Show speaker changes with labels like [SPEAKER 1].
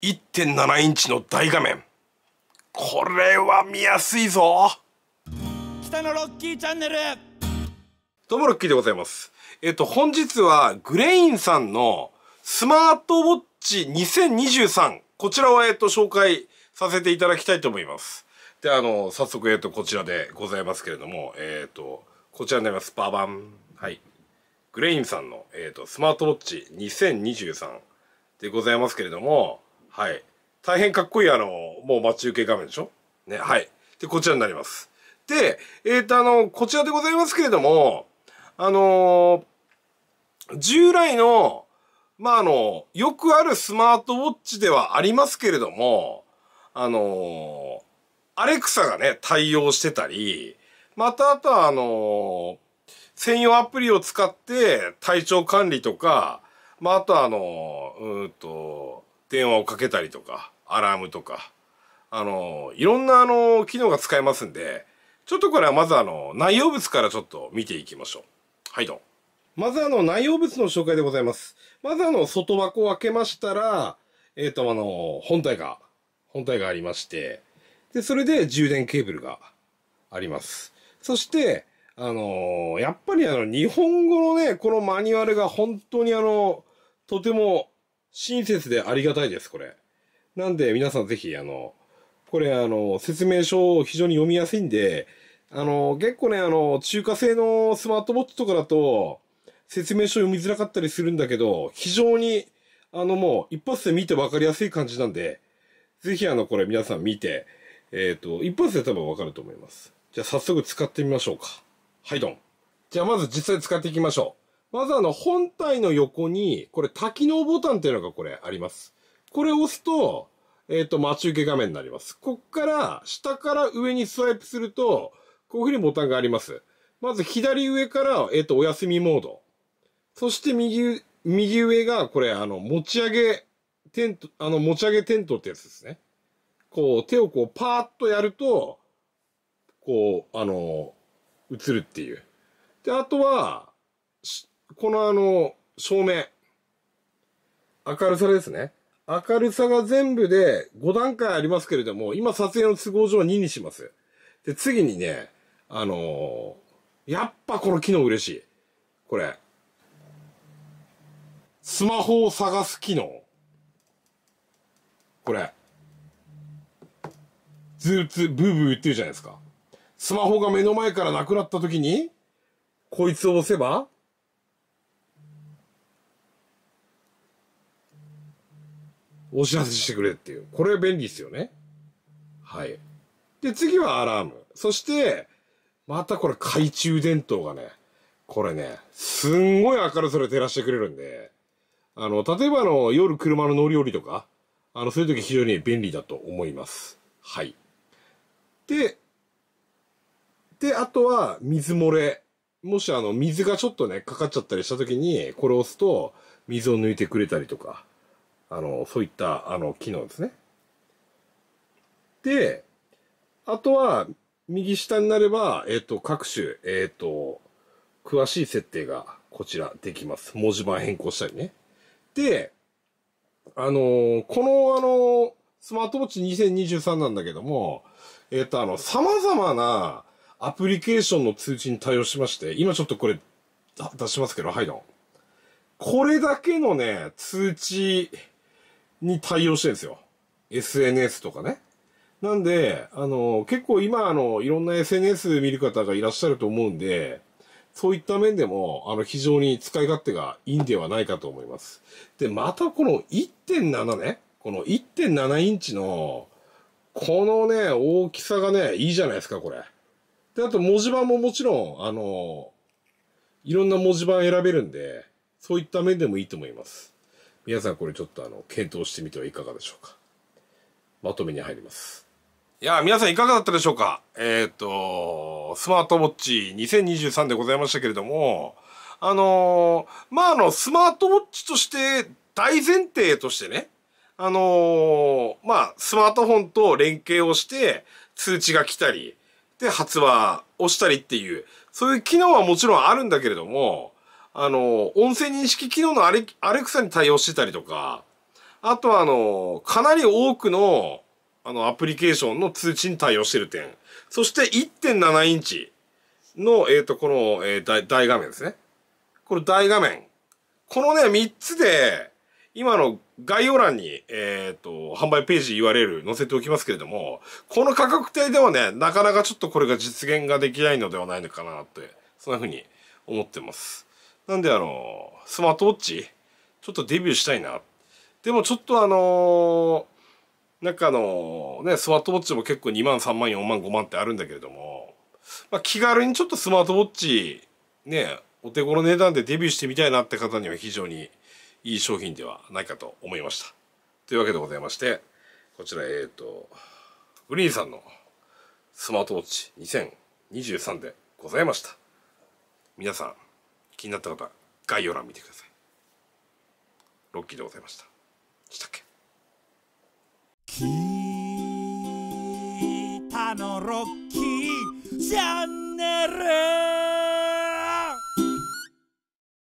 [SPEAKER 1] 1.7インチの大画面これは見やすいぞ北のロッキーチャンネルどうもロッキーでございますえっと本日はグレインさんのスマートウォッチ2023こちらをえっと紹介させていただきたいと思いますであの早速えっとこちらでございますけれどもえっとこちらになりますババンはいグレインさんの、えーとスマートウォッチ2023でございますけれども、はい。大変かっこいいあの、もう待ち受け画面でしょね、はい。で、こちらになります。で、えっ、ー、と、あの、こちらでございますけれども、あのー、従来の、まあ、あの、よくあるスマートウォッチではありますけれども、あのー、アレクサがね、対応してたり、またあとはあの専用アプリを使って体調管理とか、まあ、あとはあのうんと、電話をかけたりとか、アラームとか、あの、いろんなあの、機能が使えますんで、ちょっとこれはまずあの、内容物からちょっと見ていきましょう。はい、どうまずあの、内容物の紹介でございます。まずあの、外箱を開けましたら、えっ、ー、とあの、本体が、本体がありまして、で、それで充電ケーブルがあります。そして、あのー、やっぱりあの、日本語のね、このマニュアルが本当にあの、とても親切でありがたいです、これ。なんで、皆さんぜひ、あの、これ、あの、説明書を非常に読みやすいんで、あの、結構ね、あの、中華製のスマートウォッチとかだと、説明書読みづらかったりするんだけど、非常に、あの、もう、一発で見て分かりやすい感じなんで、ぜひ、あの、これ皆さん見て、えっ、ー、と、一発で多分分かると思います。じゃあ、早速使ってみましょうか。はい、どん。じゃあ、まず実際使っていきましょう。まずあの、本体の横に、これ多機能ボタンっていうのがこれあります。これ押すと、えっ、ー、と、待ち受け画面になります。こっから、下から上にスワイプすると、こういうふうにボタンがあります。まず左上から、えっ、ー、と、お休みモード。そして右、右上が、これ、あの、持ち上げ、テント、あの、持ち上げテントってやつですね。こう、手をこう、パーッとやると、こう、あの、映るっていう。で、あとは、このあの、照明。明るさですね。明るさが全部で5段階ありますけれども、今撮影の都合上は2にします。で、次にね、あのー、やっぱこの機能嬉しい。これ。スマホを探す機能。これ。ずーつ、ブーブー言ってるじゃないですか。スマホが目の前からなくなった時に、こいつを押せば、お知らせしてくれっていう。これ便利ですよね。はい。で、次はアラーム。そして、またこれ懐中電灯がね、これね、すんごい明るさで照らしてくれるんで、あの、例えばの夜車の乗り降りとか、あの、そういう時非常に便利だと思います。はい。で、で、あとは水漏れ。もしあの、水がちょっとね、かかっちゃったりした時に、これを押すと、水を抜いてくれたりとか、あの、そういった、あの、機能ですね。で、あとは、右下になれば、えっ、ー、と、各種、えっ、ー、と、詳しい設定が、こちら、できます。文字盤変更したりね。で、あのー、この、あのスマートウォッチ2023なんだけども、えっ、と、あの、様々なアプリケーションの通知に対応しまして、今ちょっとこれ、出しますけど、はいの。これだけのね、通知、に対応してるんですよ。SNS とかね。なんで、あの、結構今、あの、いろんな SNS 見る方がいらっしゃると思うんで、そういった面でも、あの、非常に使い勝手がいいんではないかと思います。で、またこの1.7ね、この1.7インチの、このね、大きさがね、いいじゃないですか、これ。で、あと文字盤ももちろん、あの、いろんな文字盤選べるんで、そういった面でもいいと思います。皆さんこれちょっとあの、検討してみてはいかがでしょうか。まとめに入ります。いや、皆さんいかがだったでしょうかえっ、ー、と、スマートウォッチ2023でございましたけれども、あのー、まあ、あの、スマートウォッチとして大前提としてね、あのー、まあ、スマートフォンと連携をして通知が来たり、で、発話をしたりっていう、そういう機能はもちろんあるんだけれども、あの、音声認識機能のアレアレクサに対応してたりとか、あとはあの、かなり多くの、あの、アプリケーションの通知に対応してる点。そして1.7インチの、えっ、ー、と、この、えー、大大画面ですね。これ大画面。このね、3つで、今の概要欄に、えっ、ー、と、販売ページ URL 載せておきますけれども、この価格帯ではね、なかなかちょっとこれが実現ができないのではないのかなって、そんな風に思ってます。なんであの、スマートウォッチ、ちょっとデビューしたいな。でもちょっとあのー、なんかあの、ね、スマートウォッチも結構2万、3万、4万、5万ってあるんだけれども、まあ、気軽にちょっとスマートウォッチ、ね、お手頃値段でデビューしてみたいなって方には非常にいい商品ではないかと思いました。というわけでございまして、こちら、えっ、ー、と、グリーンさんのスマートウォッチ2023でございました。皆さん、気になった方概要欄見てくださいロッキーでございましたしたっけ「キータのロッキーチャンネル」